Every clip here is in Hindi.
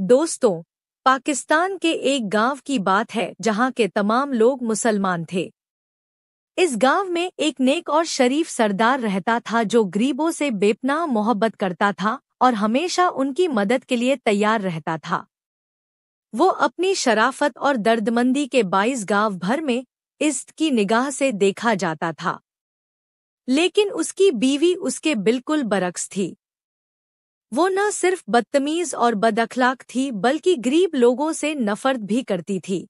दोस्तों पाकिस्तान के एक गांव की बात है जहां के तमाम लोग मुसलमान थे इस गांव में एक नेक और शरीफ सरदार रहता था जो गरीबों से बेपनाह मोहब्बत करता था और हमेशा उनकी मदद के लिए तैयार रहता था वो अपनी शराफत और दर्दमंदी के बाईस गांव भर में इस्त की निगाह से देखा जाता था लेकिन उसकी बीवी उसके बिल्कुल बरक्स थी वो न सिर्फ बदतमीज और बदअखलाक थी बल्कि गरीब लोगों से नफरत भी करती थी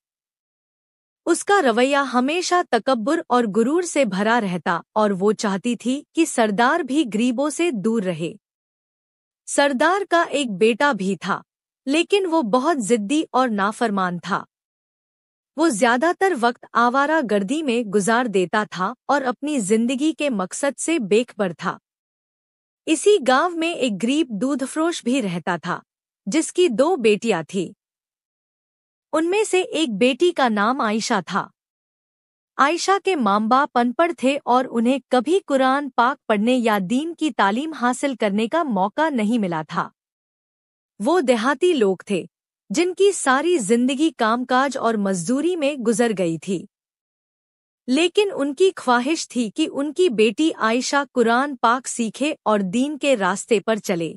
उसका रवैया हमेशा तकबर और गुरूर से भरा रहता और वो चाहती थी कि सरदार भी गरीबों से दूर रहे सरदार का एक बेटा भी था लेकिन वो बहुत जिद्दी और नाफरमान था वो ज्यादातर वक्त आवारा गर्दी में गुजार देता था और अपनी जिंदगी के मकसद से बेखबर था इसी गांव में एक गरीब दूधफ्रोश भी रहता था जिसकी दो बेटियां थी उनमें से एक बेटी का नाम आयशा था आयशा के माम बाप अनपढ़ थे और उन्हें कभी कुरान पाक पढ़ने या दीन की तालीम हासिल करने का मौका नहीं मिला था वो देहाती लोग थे जिनकी सारी जिंदगी कामकाज और मजदूरी में गुजर गई थी लेकिन उनकी ख्वाहिश थी कि उनकी बेटी आयशा कुरान पाक सीखे और दीन के रास्ते पर चले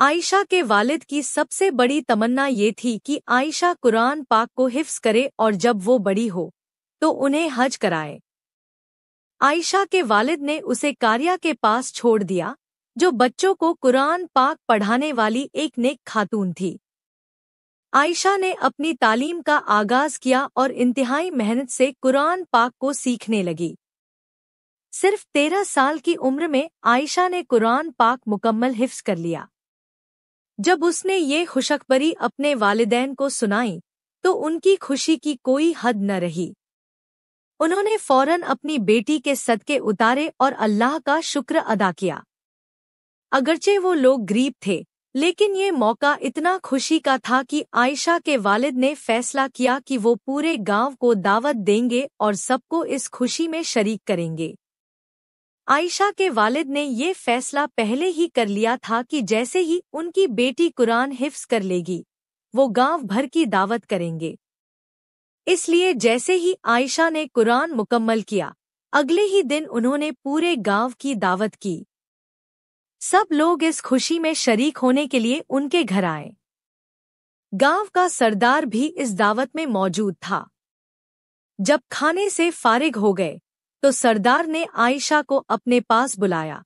आयशा के वालिद की सबसे बड़ी तमन्ना ये थी कि आयशा कुरान पाक को हिफ्स करे और जब वो बड़ी हो तो उन्हें हज कराए आयशा के वालिद ने उसे कारिया के पास छोड़ दिया जो बच्चों को कुरान पाक पढ़ाने वाली एक नेक खातून थी आयशा ने अपनी तालीम का आगाज किया और इंतहाई मेहनत से कुरान पाक को सीखने लगी सिर्फ तेरह साल की उम्र में आयशा ने कुरान पाक मुकम्मल हिफ्स कर लिया जब उसने ये खुशखबरी अपने वालदेन को सुनाई तो उनकी खुशी की कोई हद न रही उन्होंने फौरन अपनी बेटी के सदके उतारे और अल्लाह का शुक्र अदा किया अगरचे वो लोग गरीब थे लेकिन ये मौका इतना खुशी का था कि आयशा के वालिद ने फैसला किया कि वो पूरे गांव को दावत देंगे और सबको इस खुशी में शरीक करेंगे आयशा के वालिद ने ये फैसला पहले ही कर लिया था कि जैसे ही उनकी बेटी कुरान हिफ्स कर लेगी वो गांव भर की दावत करेंगे इसलिए जैसे ही आयशा ने कुरान मुकम्मल किया अगले ही दिन उन्होंने पूरे गांव की दावत की सब लोग इस खुशी में शरीक होने के लिए उनके घर आए गांव का सरदार भी इस दावत में मौजूद था जब खाने से फारिग हो गए तो सरदार ने आयशा को अपने पास बुलाया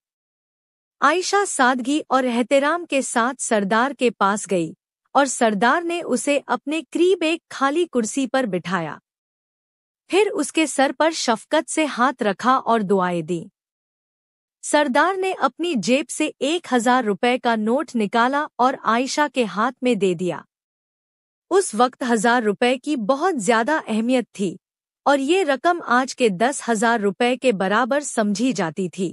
आयशा सादगी और एहतराम के साथ सरदार के पास गई और सरदार ने उसे अपने करीब एक खाली कुर्सी पर बिठाया फिर उसके सर पर शफकत से हाथ रखा और दुआएं दी सरदार ने अपनी जेब से एक हजार रुपये का नोट निकाला और आयशा के हाथ में दे दिया उस वक्त हजार रुपये की बहुत ज्यादा अहमियत थी और ये रकम आज के दस हजार रुपये के बराबर समझी जाती थी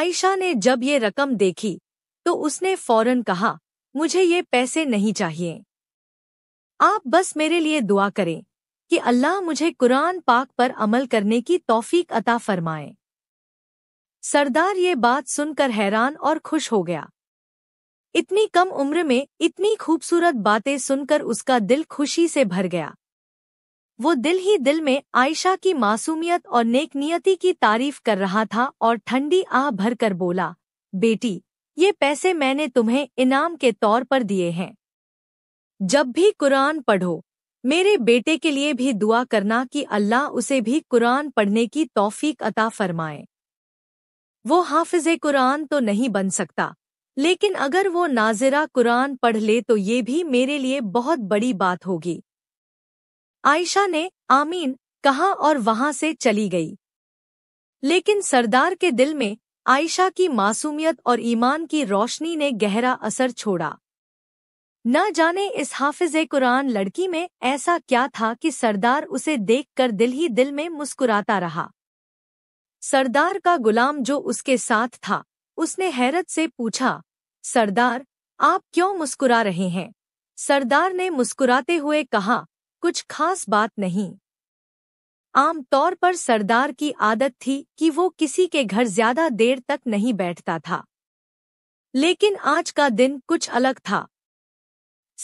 आयशा ने जब ये रकम देखी तो उसने फौरन कहा मुझे ये पैसे नहीं चाहिए आप बस मेरे लिए दुआ करें कि अल्लाह मुझे कुरान पाक पर अमल करने की तौफीक अता फ़रमाएं सरदार ये बात सुनकर हैरान और खुश हो गया इतनी कम उम्र में इतनी खूबसूरत बातें सुनकर उसका दिल खुशी से भर गया वो दिल ही दिल में आयशा की मासूमियत और नेकनीयति की तारीफ कर रहा था और ठंडी आह भरकर बोला बेटी ये पैसे मैंने तुम्हें इनाम के तौर पर दिए हैं जब भी कुरान पढ़ो मेरे बेटे के लिए भी दुआ करना कि अल्लाह उसे भी कुरान पढ़ने की तौफीक अता फरमाए वो हाफिज कुरान तो नहीं बन सकता लेकिन अगर वो नाजिरा कुरान पढ़ ले तो ये भी मेरे लिए बहुत बड़ी बात होगी आयशा ने आमीन कहा और वहां से चली गई लेकिन सरदार के दिल में आयशा की मासूमियत और ईमान की रोशनी ने गहरा असर छोड़ा न जाने इस हाफिज कुरान लड़की में ऐसा क्या था कि सरदार उसे देखकर दिल ही दिल में मुस्कुराता रहा सरदार का गुलाम जो उसके साथ था उसने हैरत से पूछा सरदार आप क्यों मुस्कुरा रहे हैं सरदार ने मुस्कुराते हुए कहा कुछ खास बात नहीं आमतौर पर सरदार की आदत थी कि वो किसी के घर ज्यादा देर तक नहीं बैठता था लेकिन आज का दिन कुछ अलग था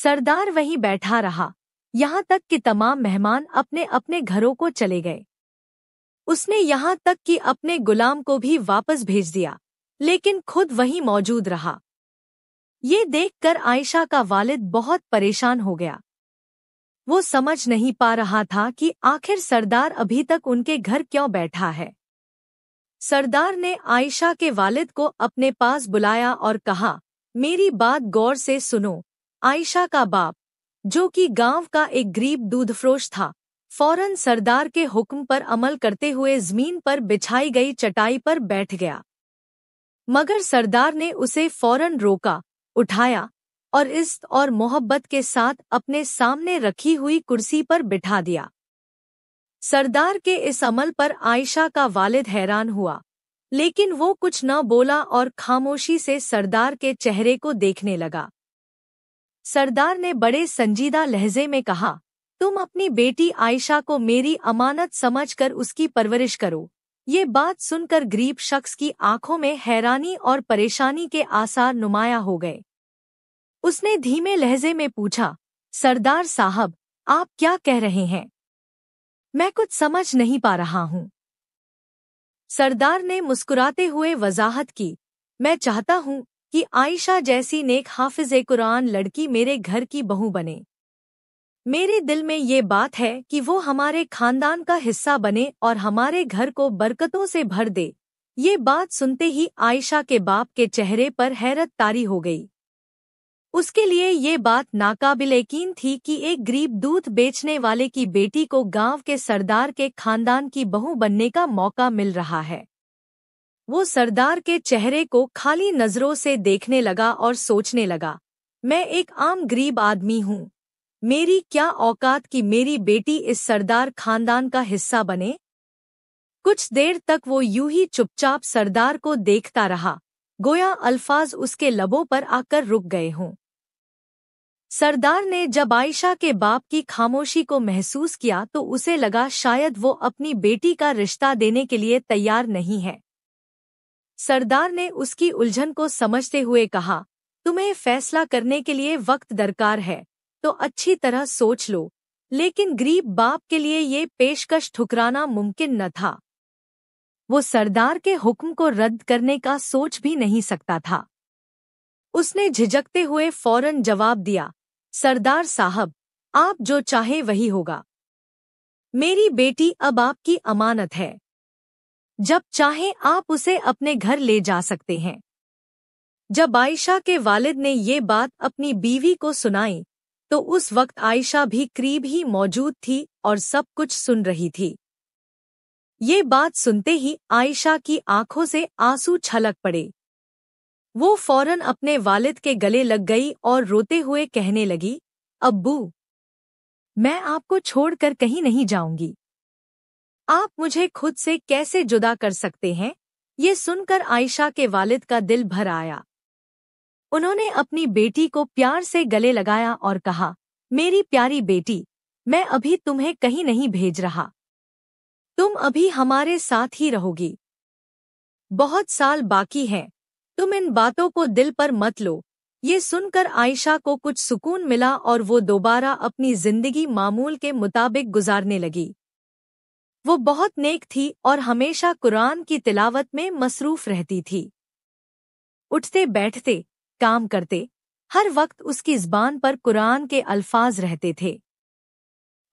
सरदार वहीं बैठा रहा यहाँ तक कि तमाम मेहमान अपने अपने घरों को चले गए उसने यहाँ तक कि अपने गुलाम को भी वापस भेज दिया लेकिन खुद वहीं मौजूद रहा ये देखकर आयशा का वालिद बहुत परेशान हो गया वो समझ नहीं पा रहा था कि आखिर सरदार अभी तक उनके घर क्यों बैठा है सरदार ने आयशा के वालिद को अपने पास बुलाया और कहा मेरी बात गौर से सुनो आयशा का बाप जो कि गांव का एक गरीब दूधफ्रोश था फौरन सरदार के हुक्म पर अमल करते हुए जमीन पर बिछाई गई चटाई पर बैठ गया मगर सरदार ने उसे फौरन रोका उठाया और इस्त और मोहब्बत के साथ अपने सामने रखी हुई कुर्सी पर बिठा दिया सरदार के इस अमल पर आयशा का वालिद हैरान हुआ लेकिन वो कुछ न बोला और खामोशी से सरदार के चेहरे को देखने लगा सरदार ने बड़े संजीदा लहजे में कहा तुम अपनी बेटी आयशा को मेरी अमानत समझकर उसकी परवरिश करो ये बात सुनकर गरीब शख्स की आंखों में हैरानी और परेशानी के आसार नुमाया हो गए उसने धीमे लहजे में पूछा सरदार साहब आप क्या कह रहे हैं मैं कुछ समझ नहीं पा रहा हूं सरदार ने मुस्कुराते हुए वजाहत की मैं चाहता हूं कि आयशा जैसी नेक हाफिज कुरान लड़की मेरे घर की बहू बने मेरे दिल में ये बात है कि वो हमारे खानदान का हिस्सा बने और हमारे घर को बरकतों से भर दे ये बात सुनते ही आयशा के बाप के चेहरे पर हैरत तारी हो गई उसके लिए ये बात नाकाबिल यकीन थी कि एक गरीब दूध बेचने वाले की बेटी को गांव के सरदार के खानदान की बहू बनने का मौका मिल रहा है वो सरदार के चेहरे को खाली नज़रों से देखने लगा और सोचने लगा मैं एक आम गरीब आदमी हूँ मेरी क्या औकात कि मेरी बेटी इस सरदार खानदान का हिस्सा बने कुछ देर तक वो यूं ही चुपचाप सरदार को देखता रहा गोया अल्फाज उसके लबों पर आकर रुक गए हों सरदार ने जब आयशा के बाप की खामोशी को महसूस किया तो उसे लगा शायद वो अपनी बेटी का रिश्ता देने के लिए तैयार नहीं है सरदार ने उसकी उलझन को समझते हुए कहा तुम्हें फैसला करने के लिए वक्त दरकार है तो अच्छी तरह सोच लो लेकिन गरीब बाप के लिए ये पेशकश ठुकराना मुमकिन न था वो सरदार के हुक्म को रद्द करने का सोच भी नहीं सकता था उसने झिझकते हुए फौरन जवाब दिया सरदार साहब आप जो चाहे वही होगा मेरी बेटी अब आपकी अमानत है जब चाहे आप उसे अपने घर ले जा सकते हैं जब आयशा के वालिद ने ये बात अपनी बीवी को सुनाई तो उस वक्त आयशा भी करीब ही मौजूद थी और सब कुछ सुन रही थी ये बात सुनते ही आयशा की आंखों से आंसू छलक पड़े वो फौरन अपने वालिद के गले लग गई और रोते हुए कहने लगी अब्बू मैं आपको छोड़कर कहीं नहीं जाऊंगी आप मुझे खुद से कैसे जुदा कर सकते हैं ये सुनकर आयशा के वालिद का दिल भर आया उन्होंने अपनी बेटी को प्यार से गले लगाया और कहा मेरी प्यारी बेटी मैं अभी तुम्हें कहीं नहीं भेज रहा तुम अभी हमारे साथ ही रहोगी बहुत साल बाकी हैं तुम इन बातों को दिल पर मत लो ये सुनकर आयशा को कुछ सुकून मिला और वो दोबारा अपनी जिंदगी मामूल के मुताबिक गुजारने लगी वो बहुत नेक थी और हमेशा कुरान की तिलावत में मसरूफ रहती थी उठते बैठते काम करते हर वक्त उसकी जबान पर कुरान के अल्फाज रहते थे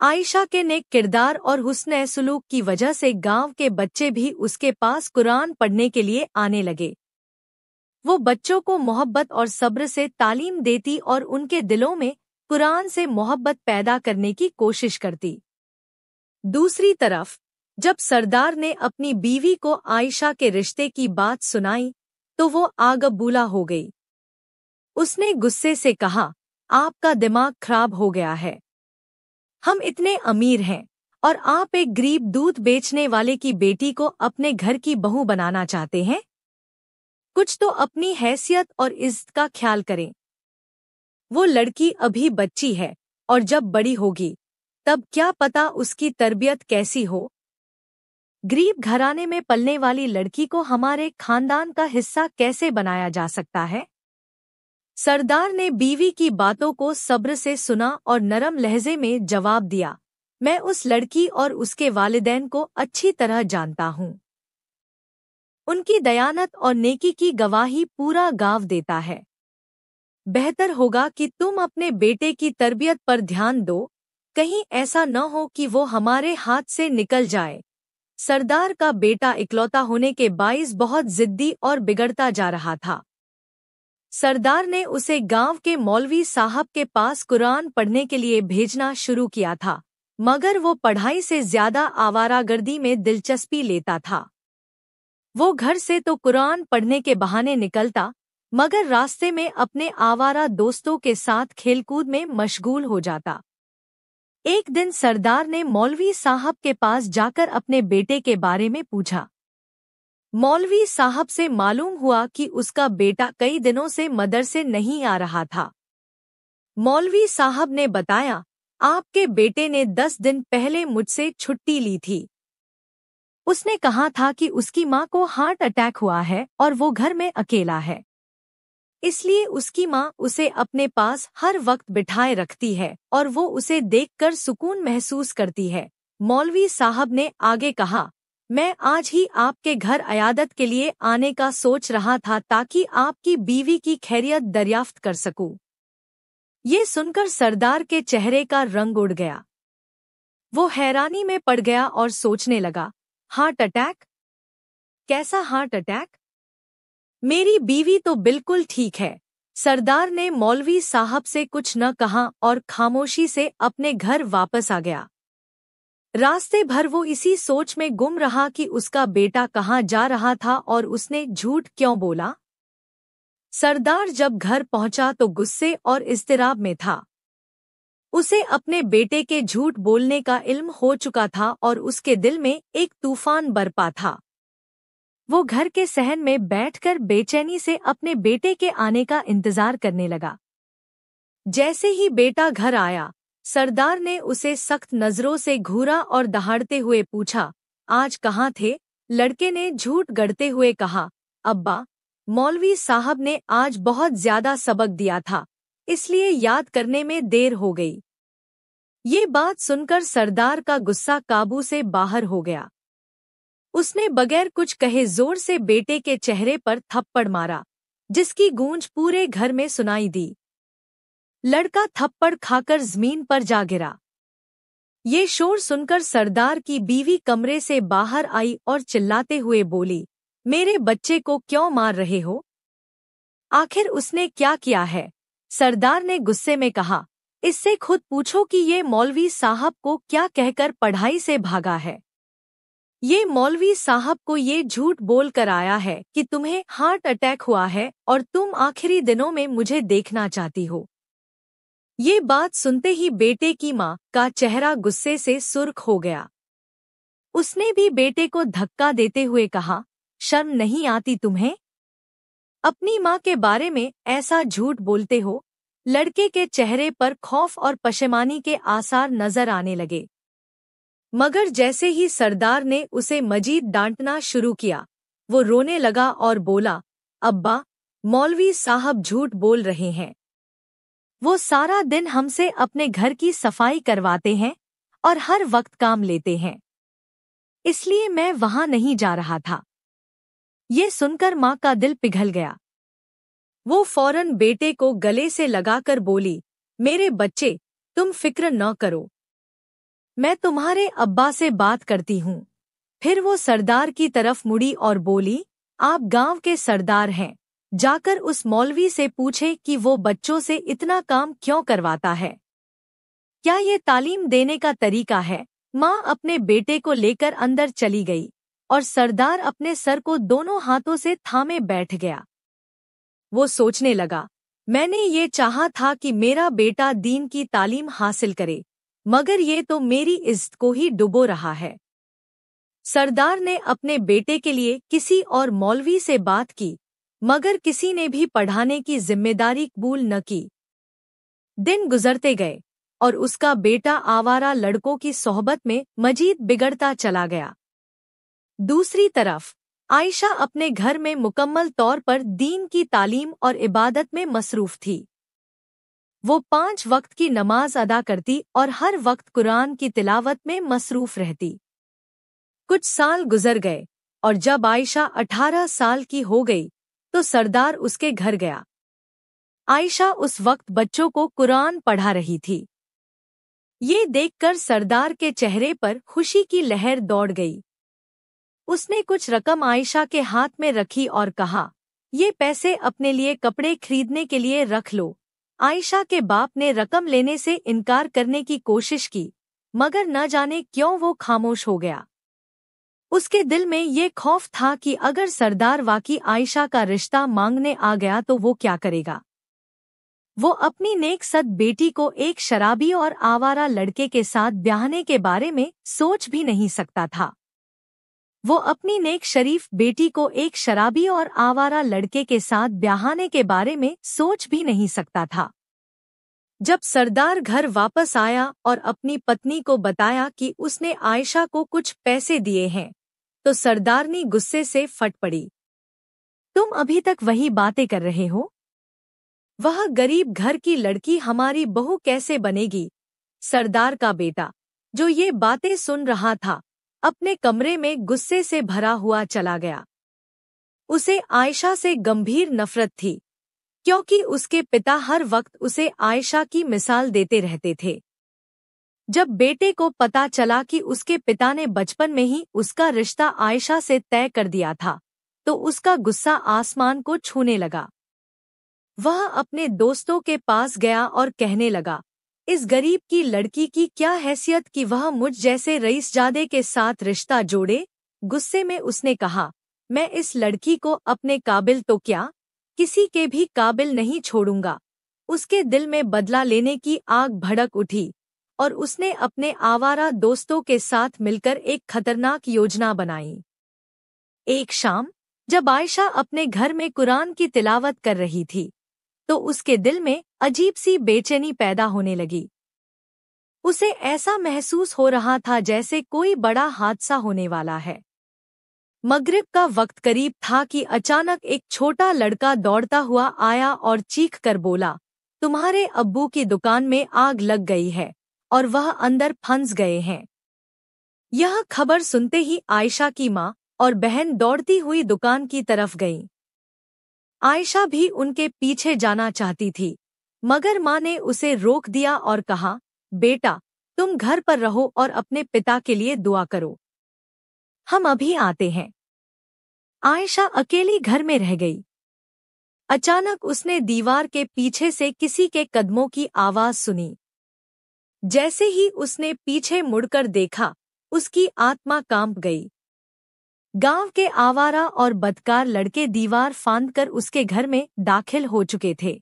आयशा के नेक किरदार और हुसन सलूक की वजह से गांव के बच्चे भी उसके पास कुरान पढ़ने के लिए आने लगे वो बच्चों को मोहब्बत और सब्र से तालीम देती और उनके दिलों में कुरान से मोहब्बत पैदा करने की कोशिश करती दूसरी तरफ जब सरदार ने अपनी बीवी को आयशा के रिश्ते की बात सुनाई तो वो आगबूला हो गई उसने गुस्से से कहा आपका दिमाग खराब हो गया है हम इतने अमीर हैं और आप एक गरीब दूध बेचने वाले की बेटी को अपने घर की बहू बनाना चाहते हैं कुछ तो अपनी हैसियत और इज्जत का ख्याल करें वो लड़की अभी बच्ची है और जब बड़ी होगी तब क्या पता उसकी तरबियत कैसी हो गरीब घराने में पलने वाली लड़की को हमारे खानदान का हिस्सा कैसे बनाया जा सकता है सरदार ने बीवी की बातों को सब्र से सुना और नरम लहजे में जवाब दिया मैं उस लड़की और उसके वालदेन को अच्छी तरह जानता हूँ उनकी दयानत और नेकी की गवाही पूरा गांव देता है बेहतर होगा कि तुम अपने बेटे की तरबियत पर ध्यान दो कहीं ऐसा न हो कि वो हमारे हाथ से निकल जाए सरदार का बेटा इकलौता होने के बाइस बहुत जिद्दी और बिगड़ता जा रहा था सरदार ने उसे गांव के मौलवी साहब के पास कुरान पढ़ने के लिए भेजना शुरू किया था मगर वो पढ़ाई से ज्यादा आवारागर्दी में दिलचस्पी लेता था वो घर से तो कुरान पढ़ने के बहाने निकलता मगर रास्ते में अपने आवारा दोस्तों के साथ खेलकूद में मशगूल हो जाता एक दिन सरदार ने मौलवी साहब के पास जाकर अपने बेटे के बारे में पूछा मौलवी साहब से मालूम हुआ कि उसका बेटा कई दिनों से मदरसे नहीं आ रहा था मौलवी साहब ने बताया आपके बेटे ने दस दिन पहले मुझसे छुट्टी ली थी उसने कहा था कि उसकी माँ को हार्ट अटैक हुआ है और वो घर में अकेला है इसलिए उसकी माँ उसे अपने पास हर वक्त बिठाए रखती है और वो उसे देखकर सुकून महसूस करती है मौलवी साहब ने आगे कहा मैं आज ही आपके घर अयादत के लिए आने का सोच रहा था ताकि आपकी बीवी की खैरियत दरियाफ्त कर सकूं। ये सुनकर सरदार के चेहरे का रंग उड़ गया वो हैरानी में पड़ गया और सोचने लगा हार्ट अटैक कैसा हार्ट अटैक मेरी बीवी तो बिल्कुल ठीक है सरदार ने मौलवी साहब से कुछ न कहा और खामोशी से अपने घर वापस आ गया रास्ते भर वो इसी सोच में गुम रहा कि उसका बेटा कहाँ जा रहा था और उसने झूठ क्यों बोला सरदार जब घर पहुंचा तो गुस्से और इस्तेराब में था उसे अपने बेटे के झूठ बोलने का इल्म हो चुका था और उसके दिल में एक तूफान बरपा था वो घर के सहन में बैठकर बेचैनी से अपने बेटे के आने का इंतजार करने लगा जैसे ही बेटा घर आया सरदार ने उसे सख्त नजरों से घूरा और दहाड़ते हुए पूछा आज कहाँ थे लड़के ने झूठ गढ़ते हुए कहा अब्बा मौलवी साहब ने आज बहुत ज्यादा सबक दिया था इसलिए याद करने में देर हो गई ये बात सुनकर सरदार का गुस्सा काबू से बाहर हो गया उसने बगैर कुछ कहे जोर से बेटे के चेहरे पर थप्पड़ मारा जिसकी गूंज पूरे घर में सुनाई दी लड़का थप्पड़ खाकर जमीन पर जा गिरा ये शोर सुनकर सरदार की बीवी कमरे से बाहर आई और चिल्लाते हुए बोली मेरे बच्चे को क्यों मार रहे हो आखिर उसने क्या किया है सरदार ने गुस्से में कहा इससे खुद पूछो कि ये मौलवी साहब को क्या कहकर पढ़ाई से भागा है ये मौलवी साहब को ये झूठ बोल कर आया है कि तुम्हें हार्ट अटैक हुआ है और तुम आखिरी दिनों में मुझे देखना चाहती हो ये बात सुनते ही बेटे की माँ का चेहरा गुस्से से सुर्ख हो गया उसने भी बेटे को धक्का देते हुए कहा शर्म नहीं आती तुम्हें अपनी माँ के बारे में ऐसा झूठ बोलते हो लड़के के चेहरे पर खौफ और पशेमानी के आसार नजर आने लगे मगर जैसे ही सरदार ने उसे मजीद डांटना शुरू किया वो रोने लगा और बोला अब्बा मौलवी साहब झूठ बोल रहे हैं वो सारा दिन हमसे अपने घर की सफाई करवाते हैं और हर वक्त काम लेते हैं इसलिए मैं वहां नहीं जा रहा था ये सुनकर माँ का दिल पिघल गया वो फौरन बेटे को गले से लगाकर बोली मेरे बच्चे तुम फिक्र न करो मैं तुम्हारे अब्बा से बात करती हूँ फिर वो सरदार की तरफ मुड़ी और बोली आप गांव के सरदार हैं जाकर उस मौलवी से पूछे कि वो बच्चों से इतना काम क्यों करवाता है क्या ये तालीम देने का तरीका है माँ अपने बेटे को लेकर अंदर चली गई और सरदार अपने सर को दोनों हाथों से थामे बैठ गया वो सोचने लगा मैंने ये चाहा था कि मेरा बेटा दीन की तालीम हासिल करे मगर ये तो मेरी इज्जत को ही डुबो रहा है सरदार ने अपने बेटे के लिए किसी और मौलवी से बात की मगर किसी ने भी पढ़ाने की जिम्मेदारी कबूल न की दिन गुजरते गए और उसका बेटा आवारा लड़कों की सोहबत में मजीद बिगड़ता चला गया दूसरी तरफ आयशा अपने घर में मुकम्मल तौर पर दीन की तालीम और इबादत में मसरूफ थी वो पांच वक्त की नमाज अदा करती और हर वक्त कुरान की तिलावत में मसरूफ रहती कुछ साल गुजर गए और जब आयशा अठारह साल की हो गई तो सरदार उसके घर गया आयशा उस वक्त बच्चों को कुरान पढ़ा रही थी ये देखकर सरदार के चेहरे पर खुशी की लहर दौड़ गई उसने कुछ रकम आयशा के हाथ में रखी और कहा ये पैसे अपने लिए कपड़े खरीदने के लिए रख लो आयशा के बाप ने रकम लेने से इनकार करने की कोशिश की मगर न जाने क्यों वो खामोश हो गया उसके दिल में ये खौफ था कि अगर सरदार वाकी आयशा का रिश्ता मांगने आ गया तो वो क्या करेगा वो अपनी नेक सद बेटी को एक शराबी और आवारा लड़के के साथ ब्याहने के बारे में सोच भी नहीं सकता था वो अपनी नेक शरीफ बेटी को एक शराबी और आवारा लड़के के साथ ब्याहने के बारे में सोच भी नहीं सकता था जब सरदार घर वापस आया और अपनी पत्नी को बताया कि उसने आयशा को कुछ पैसे दिए हैं तो सरदारनी गुस्से से फट पड़ी तुम अभी तक वही बातें कर रहे हो वह गरीब घर की लड़की हमारी बहू कैसे बनेगी सरदार का बेटा जो ये बातें सुन रहा था अपने कमरे में गुस्से से भरा हुआ चला गया उसे आयशा से गंभीर नफरत थी क्योंकि उसके पिता हर वक्त उसे आयशा की मिसाल देते रहते थे जब बेटे को पता चला कि उसके पिता ने बचपन में ही उसका रिश्ता आयशा से तय कर दिया था तो उसका गुस्सा आसमान को छूने लगा वह अपने दोस्तों के पास गया और कहने लगा इस गरीब की लड़की की क्या हैसियत कि वह मुझ जैसे रईस जादे के साथ रिश्ता जोड़े गुस्से में उसने कहा मैं इस लड़की को अपने काबिल तो क्या किसी के भी काबिल नहीं छोड़ूंगा उसके दिल में बदला लेने की आग भड़क उठी और उसने अपने आवारा दोस्तों के साथ मिलकर एक खतरनाक योजना बनाई एक शाम जब आयशा अपने घर में कुरान की तिलावत कर रही थी तो उसके दिल में अजीब सी बेचैनी पैदा होने लगी उसे ऐसा महसूस हो रहा था जैसे कोई बड़ा हादसा होने वाला है मगरिब का वक्त करीब था कि अचानक एक छोटा लड़का दौड़ता हुआ आया और चीख कर बोला तुम्हारे अब्बू की दुकान में आग लग गई है और वह अंदर फंस गए हैं यह खबर सुनते ही आयशा की माँ और बहन दौड़ती हुई दुकान की तरफ गईं। आयशा भी उनके पीछे जाना चाहती थी मगर माँ ने उसे रोक दिया और कहा बेटा तुम घर पर रहो और अपने पिता के लिए दुआ करो हम अभी आते हैं आयशा अकेली घर में रह गई अचानक उसने दीवार के पीछे से किसी के कदमों की आवाज सुनी जैसे ही उसने पीछे मुड़कर देखा उसकी आत्मा कांप गई गांव के आवारा और बदकार लड़के दीवार फांदकर उसके घर में दाखिल हो चुके थे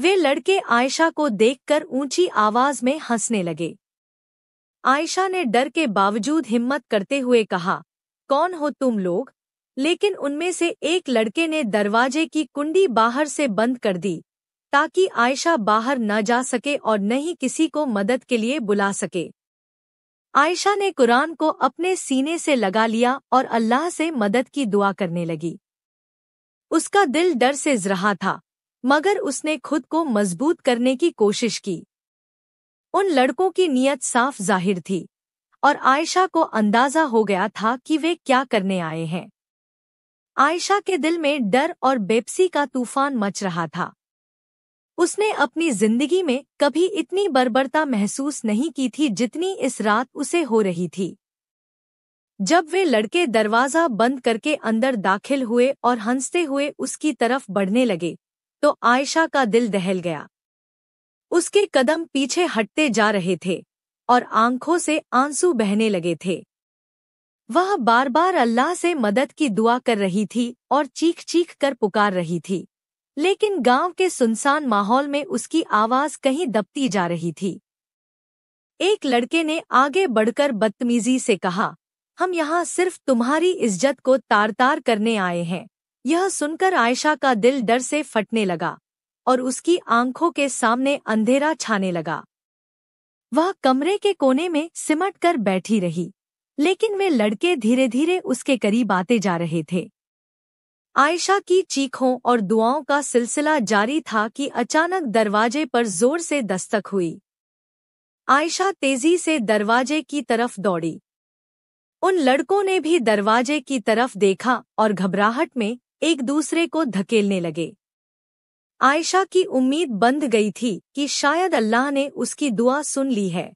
वे लड़के आयशा को देखकर ऊंची आवाज में हंसने लगे आयशा ने डर के बावजूद हिम्मत करते हुए कहा कौन हो तुम लोग लेकिन उनमें से एक लड़के ने दरवाजे की कुंडी बाहर से बंद कर दी ताकि आयशा बाहर न जा सके और न ही किसी को मदद के लिए बुला सके आयशा ने कुरान को अपने सीने से लगा लिया और अल्लाह से मदद की दुआ करने लगी उसका दिल डर से रहा था मगर उसने खुद को मजबूत करने की कोशिश की उन लड़कों की नीयत साफ जाहिर थी और आयशा को अंदाजा हो गया था कि वे क्या करने आए हैं आयशा के दिल में डर और बेपसी का तूफान मच रहा था उसने अपनी जिंदगी में कभी इतनी बर्बरता महसूस नहीं की थी जितनी इस रात उसे हो रही थी जब वे लड़के दरवाजा बंद करके अंदर दाखिल हुए और हंसते हुए उसकी तरफ बढ़ने लगे तो आयशा का दिल दहल गया उसके कदम पीछे हटते जा रहे थे और आंखों से आंसू बहने लगे थे वह बार बार अल्लाह से मदद की दुआ कर रही थी और चीख चीख कर पुकार रही थी लेकिन गांव के सुनसान माहौल में उसकी आवाज कहीं दबती जा रही थी एक लड़के ने आगे बढ़कर बदतमीजी से कहा हम यहाँ सिर्फ तुम्हारी इज्जत को तार तार करने आए हैं यह सुनकर आयशा का दिल डर से फटने लगा और उसकी आंखों के सामने अंधेरा छाने लगा वह कमरे के कोने में सिमट कर बैठी रही लेकिन वे लड़के धीरे धीरे उसके करीब आते जा रहे थे आयशा की चीखों और दुआओं का सिलसिला जारी था कि अचानक दरवाजे पर जोर से दस्तक हुई आयशा तेजी से दरवाजे की तरफ दौड़ी उन लड़कों ने भी दरवाजे की तरफ देखा और घबराहट में एक दूसरे को धकेलने लगे आयशा की उम्मीद बंध गई थी कि शायद अल्लाह ने उसकी दुआ सुन ली है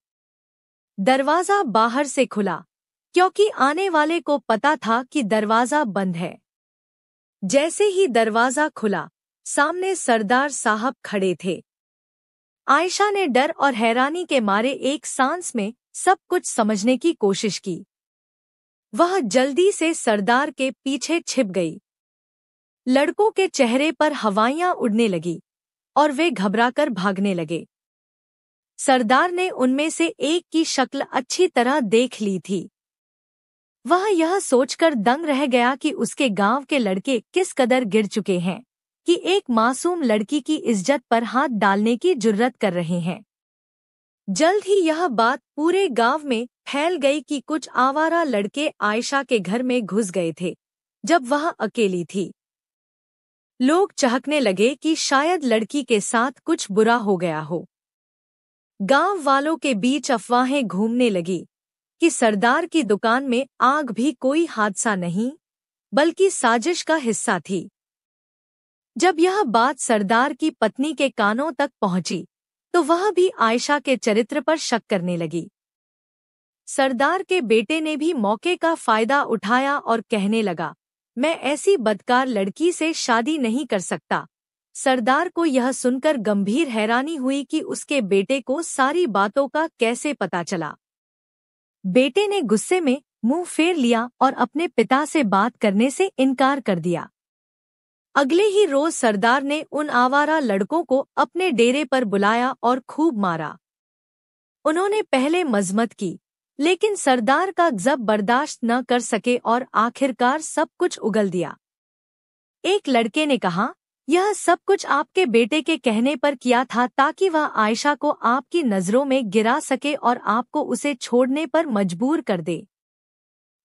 दरवाज़ा बाहर से खुला क्योंकि आने वाले को पता था कि दरवाज़ा बंद है जैसे ही दरवाज़ा खुला सामने सरदार साहब खड़े थे आयशा ने डर और हैरानी के मारे एक सांस में सब कुछ समझने की कोशिश की वह जल्दी से सरदार के पीछे छिप गई लड़कों के चेहरे पर हवाइयां उड़ने लगी और वे घबराकर भागने लगे सरदार ने उनमें से एक की शक्ल अच्छी तरह देख ली थी वह यह सोचकर दंग रह गया कि उसके गांव के लड़के किस कदर गिर चुके हैं कि एक मासूम लड़की की इज्जत पर हाथ डालने की जुर्रत कर रहे हैं जल्द ही यह बात पूरे गांव में फैल गई कि कुछ आवारा लड़के आयशा के घर में घुस गए थे जब वह अकेली थी लोग चहकने लगे कि शायद लड़की के साथ कुछ बुरा हो गया हो गांव वालों के बीच अफवाहें घूमने लगी कि सरदार की दुकान में आग भी कोई हादसा नहीं बल्कि साजिश का हिस्सा थी जब यह बात सरदार की पत्नी के कानों तक पहुंची तो वह भी आयशा के चरित्र पर शक करने लगी सरदार के बेटे ने भी मौके का फायदा उठाया और कहने लगा मैं ऐसी बदकार लड़की से शादी नहीं कर सकता सरदार को यह सुनकर गंभीर हैरानी हुई कि उसके बेटे को सारी बातों का कैसे पता चला बेटे ने गुस्से में मुंह फेर लिया और अपने पिता से बात करने से इनकार कर दिया अगले ही रोज सरदार ने उन आवारा लड़कों को अपने डेरे पर बुलाया और खूब मारा उन्होंने पहले मजमत की लेकिन सरदार का गजब बर्दाश्त न कर सके और आखिरकार सब कुछ उगल दिया एक लड़के ने कहा यह सब कुछ आपके बेटे के कहने पर किया था ताकि वह आयशा को आपकी नज़रों में गिरा सके और आपको उसे छोड़ने पर मजबूर कर दे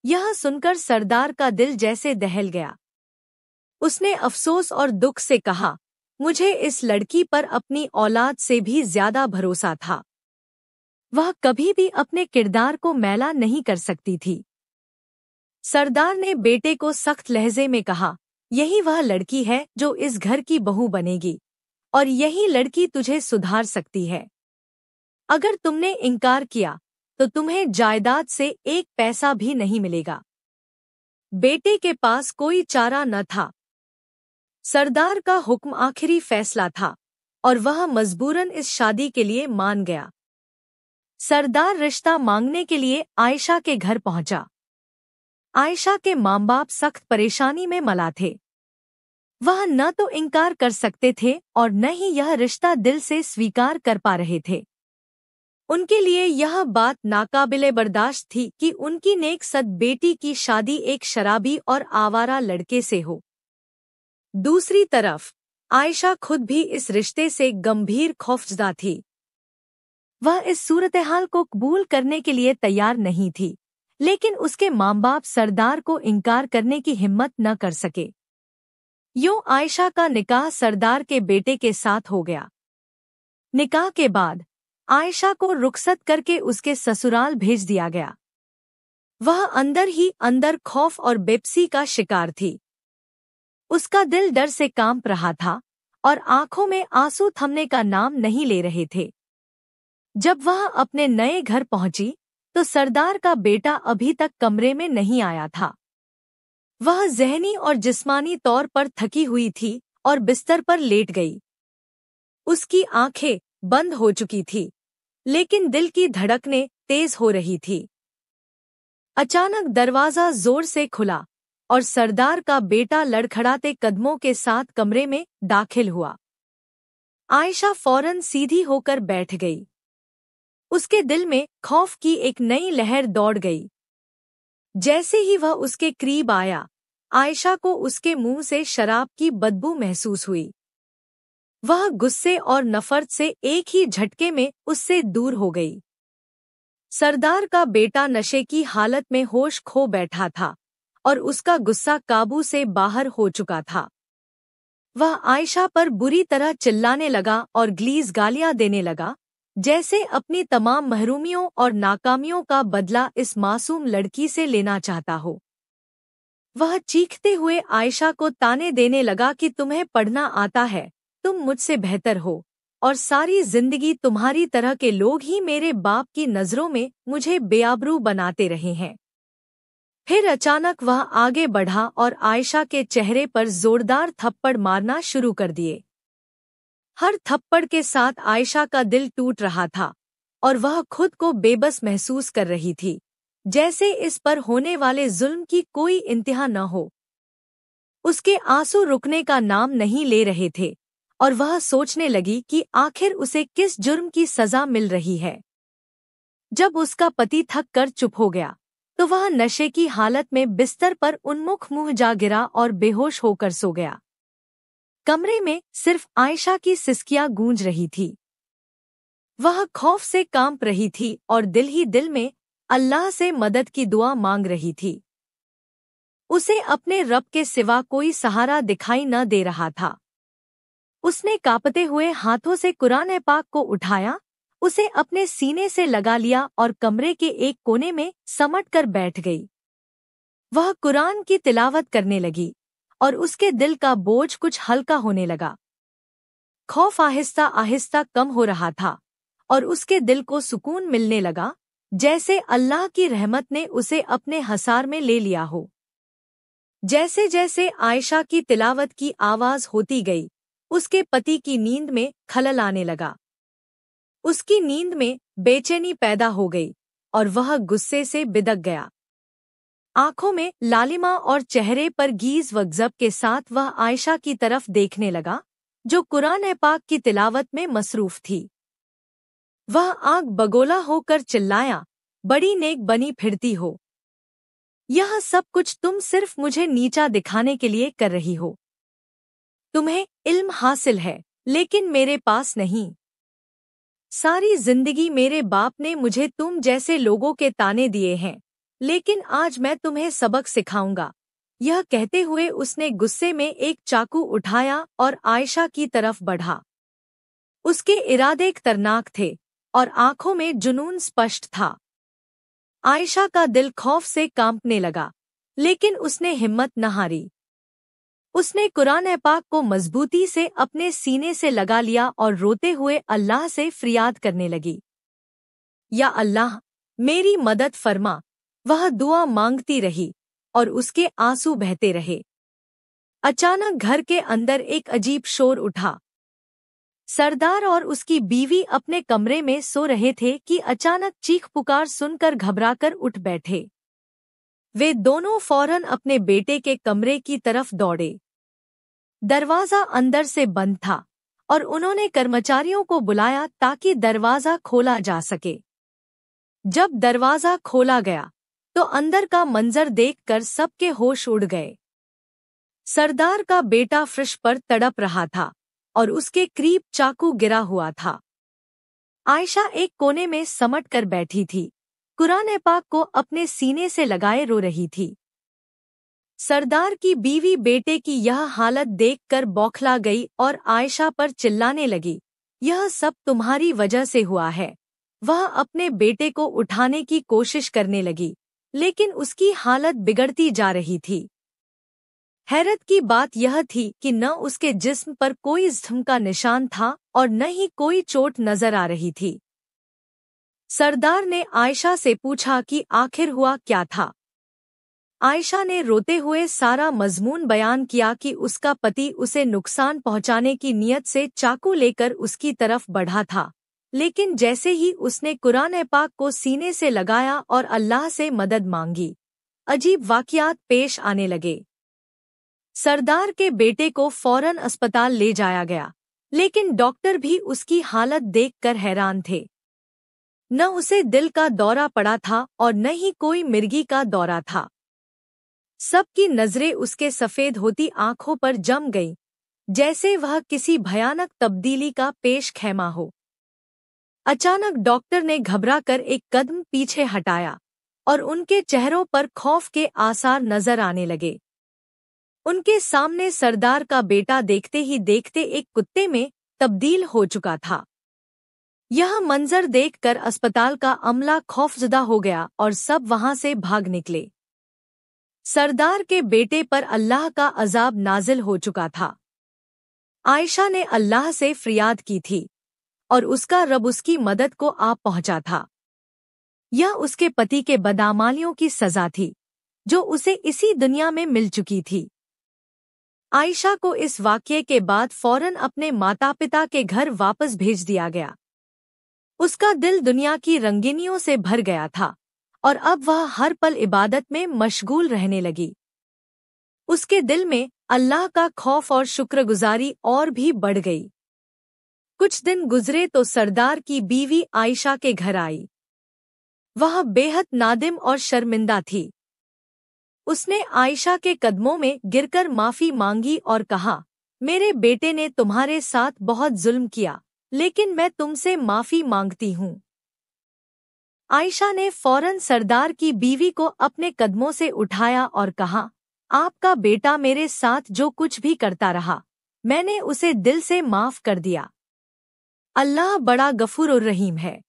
यह सुनकर सरदार का दिल जैसे दहल गया उसने अफसोस और दुख से कहा मुझे इस लड़की पर अपनी औलाद से भी ज्यादा भरोसा था वह कभी भी अपने किरदार को मैला नहीं कर सकती थी सरदार ने बेटे को सख्त लहजे में कहा यही वह लड़की है जो इस घर की बहू बनेगी और यही लड़की तुझे सुधार सकती है अगर तुमने इनकार किया तो तुम्हें जायदाद से एक पैसा भी नहीं मिलेगा बेटे के पास कोई चारा न था सरदार का हुक्म आखिरी फैसला था और वह मजबूरन इस शादी के लिए मान गया सरदार रिश्ता मांगने के लिए आयशा के घर पहुंचा आयशा के मां बाप सख्त परेशानी में मला थे वह न तो इनकार कर सकते थे और न ही यह रिश्ता दिल से स्वीकार कर पा रहे थे उनके लिए यह बात नाकाबिले बर्दाश्त थी कि उनकी नेक सद बेटी की शादी एक शराबी और आवारा लड़के से हो दूसरी तरफ आयशा खुद भी इस रिश्ते से गंभीर खौफजदा थी वह इस सूरतहाल को कबूल करने के लिए तैयार नहीं थी लेकिन उसके माम बाप सरदार को इनकार करने की हिम्मत न कर सके यूं आयशा का निकाह सरदार के बेटे के साथ हो गया निकाह के बाद आयशा को रुखसत करके उसके ससुराल भेज दिया गया वह अंदर ही अंदर खौफ और बेपसी का शिकार थी उसका दिल डर से कांप रहा था और आंखों में आंसू थमने का नाम नहीं ले रहे थे जब वह अपने नए घर पहुंची तो सरदार का बेटा अभी तक कमरे में नहीं आया था वह जहनी और जिस्मानी तौर पर थकी हुई थी और बिस्तर पर लेट गई उसकी आंखें बंद हो चुकी थी लेकिन दिल की धड़कने तेज हो रही थी अचानक दरवाजा जोर से खुला और सरदार का बेटा लड़खड़ाते कदमों के साथ कमरे में दाखिल हुआ आयशा फौरन सीधी होकर बैठ गई उसके दिल में खौफ की एक नई लहर दौड़ गई जैसे ही वह उसके करीब आया आयशा को उसके मुंह से शराब की बदबू महसूस हुई वह गुस्से और नफरत से एक ही झटके में उससे दूर हो गई सरदार का बेटा नशे की हालत में होश खो बैठा था और उसका गुस्सा काबू से बाहर हो चुका था वह आयशा पर बुरी तरह चिल्लाने लगा और ग्लीज गालियां देने लगा जैसे अपनी तमाम महरूमियों और नाकामियों का बदला इस मासूम लड़की से लेना चाहता हो वह चीखते हुए आयशा को ताने देने लगा कि तुम्हें पढ़ना आता है तुम मुझसे बेहतर हो और सारी जिंदगी तुम्हारी तरह के लोग ही मेरे बाप की नज़रों में मुझे बेआबरू बनाते रहे हैं फिर अचानक वह आगे बढ़ा और आयशा के चेहरे पर जोरदार थप्पड़ मारना शुरू कर दिए हर थप्पड़ के साथ आयशा का दिल टूट रहा था और वह खुद को बेबस महसूस कर रही थी जैसे इस पर होने वाले जुल्म की कोई इंतहा न हो उसके आंसू रुकने का नाम नहीं ले रहे थे और वह सोचने लगी कि आखिर उसे किस जुर्म की सजा मिल रही है जब उसका पति थक कर चुप हो गया तो वह नशे की हालत में बिस्तर पर उन्मुख मुंह जा गिरा और बेहोश होकर सो गया कमरे में सिर्फ आयशा की सिस्किया गूंज रही थी वह खौफ से कांप रही थी और दिल ही दिल में अल्लाह से मदद की दुआ मांग रही थी उसे अपने रब के सिवा कोई सहारा दिखाई न दे रहा था उसने कांपते हुए हाथों से कुरान पाक को उठाया उसे अपने सीने से लगा लिया और कमरे के एक कोने में समट कर बैठ गई वह कुरान की तिलावत करने लगी और उसके दिल का बोझ कुछ हल्का होने लगा खौफ आहिस्ता आहिस्ता कम हो रहा था और उसके दिल को सुकून मिलने लगा जैसे अल्लाह की रहमत ने उसे अपने हसार में ले लिया हो जैसे जैसे आयशा की तिलावत की आवाज होती गई उसके पति की नींद में खलल आने लगा उसकी नींद में बेचैनी पैदा हो गई और वह गुस्से से बिदक गया आंखों में लालिमा और चेहरे पर गीज व गजब के साथ वह आयशा की तरफ देखने लगा जो कुरान पाक की तिलावत में मसरूफ थी वह आग बगोला होकर चिल्लाया बड़ी नेक बनी फिरती हो यह सब कुछ तुम सिर्फ मुझे नीचा दिखाने के लिए कर रही हो तुम्हें इल्म हासिल है लेकिन मेरे पास नहीं सारी जिंदगी मेरे बाप ने मुझे तुम जैसे लोगों के ताने दिए हैं लेकिन आज मैं तुम्हें सबक सिखाऊंगा यह कहते हुए उसने गुस्से में एक चाकू उठाया और आयशा की तरफ बढ़ा उसके इरादे तरनाक थे और आंखों में जुनून स्पष्ट था आयशा का दिल खौफ से कांपने लगा लेकिन उसने हिम्मत न हारी उसने कुरान पाक को मजबूती से अपने सीने से लगा लिया और रोते हुए अल्लाह से फरियाद करने लगी या अल्लाह मेरी मदद फरमा वह दुआ मांगती रही और उसके आंसू बहते रहे अचानक घर के अंदर एक अजीब शोर उठा सरदार और उसकी बीवी अपने कमरे में सो रहे थे कि अचानक चीख पुकार सुनकर घबराकर उठ बैठे वे दोनों फौरन अपने बेटे के कमरे की तरफ दौड़े दरवाजा अंदर से बंद था और उन्होंने कर्मचारियों को बुलाया ताकि दरवाजा खोला जा सके जब दरवाजा खोला गया तो अंदर का मंजर देखकर सबके होश उड़ गए सरदार का बेटा फ्रिश पर तड़प रहा था और उसके करीब चाकू गिरा हुआ था आयशा एक कोने में समट कर बैठी थी कुरान पाक को अपने सीने से लगाए रो रही थी सरदार की बीवी बेटे की यह हालत देखकर बौखला गई और आयशा पर चिल्लाने लगी यह सब तुम्हारी वजह से हुआ है वह अपने बेटे को उठाने की कोशिश करने लगी लेकिन उसकी हालत बिगड़ती जा रही थी हैरत की बात यह थी कि न उसके जिस्म पर कोई जख्म का निशान था और न ही कोई चोट नजर आ रही थी सरदार ने आयशा से पूछा कि आखिर हुआ क्या था आयशा ने रोते हुए सारा मजमून बयान किया कि उसका पति उसे नुकसान पहुंचाने की नीयत से चाकू लेकर उसकी तरफ बढ़ा था लेकिन जैसे ही उसने कुरान पाक को सीने से लगाया और अल्लाह से मदद मांगी अजीब वाकियात पेश आने लगे सरदार के बेटे को फौरन अस्पताल ले जाया गया लेकिन डॉक्टर भी उसकी हालत देखकर हैरान थे न उसे दिल का दौरा पड़ा था और न ही कोई मिर्गी का दौरा था सबकी नजरें उसके सफेद होती आंखों पर जम गई जैसे वह किसी भयानक तब्दीली का पेश खेमा हो अचानक डॉक्टर ने घबरा कर एक कदम पीछे हटाया और उनके चेहरों पर खौफ के आसार नजर आने लगे उनके सामने सरदार का बेटा देखते ही देखते एक कुत्ते में तब्दील हो चुका था यह मंजर देखकर अस्पताल का अमला खौफजदा हो गया और सब वहां से भाग निकले सरदार के बेटे पर अल्लाह का अजाब नाजिल हो चुका था आयशा ने अल्लाह से फरियाद की थी और उसका रब उसकी मदद को आप पहुंचा था यह उसके पति के बदामालियों की सजा थी जो उसे इसी दुनिया में मिल चुकी थी आयशा को इस वाक्य के बाद फौरन अपने माता पिता के घर वापस भेज दिया गया उसका दिल दुनिया की रंगीनियों से भर गया था और अब वह हर पल इबादत में मशगूल रहने लगी उसके दिल में अल्लाह का खौफ और शुक्रगुजारी और भी बढ़ गई कुछ दिन गुजरे तो सरदार की बीवी आयशा के घर आई वह बेहद नादिम और शर्मिंदा थी उसने आयशा के कदमों में गिरकर माफी मांगी और कहा मेरे बेटे ने तुम्हारे साथ बहुत जुल्म किया लेकिन मैं तुमसे माफी मांगती हूँ आयशा ने फौरन सरदार की बीवी को अपने कदमों से उठाया और कहा आपका बेटा मेरे साथ जो कुछ भी करता रहा मैंने उसे दिल से माफ कर दिया अल्लाह बड़ा गफूर और रहीम है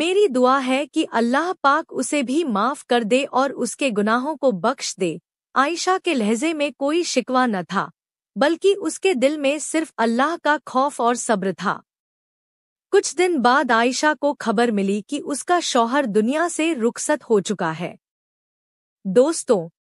मेरी दुआ है कि अल्लाह पाक उसे भी माफ़ कर दे और उसके गुनाहों को बख्श दे आयशा के लहजे में कोई शिकवा न था बल्कि उसके दिल में सिर्फ अल्लाह का खौफ और सब्र था कुछ दिन बाद आयशा को खबर मिली कि उसका शौहर दुनिया से रुखसत हो चुका है दोस्तों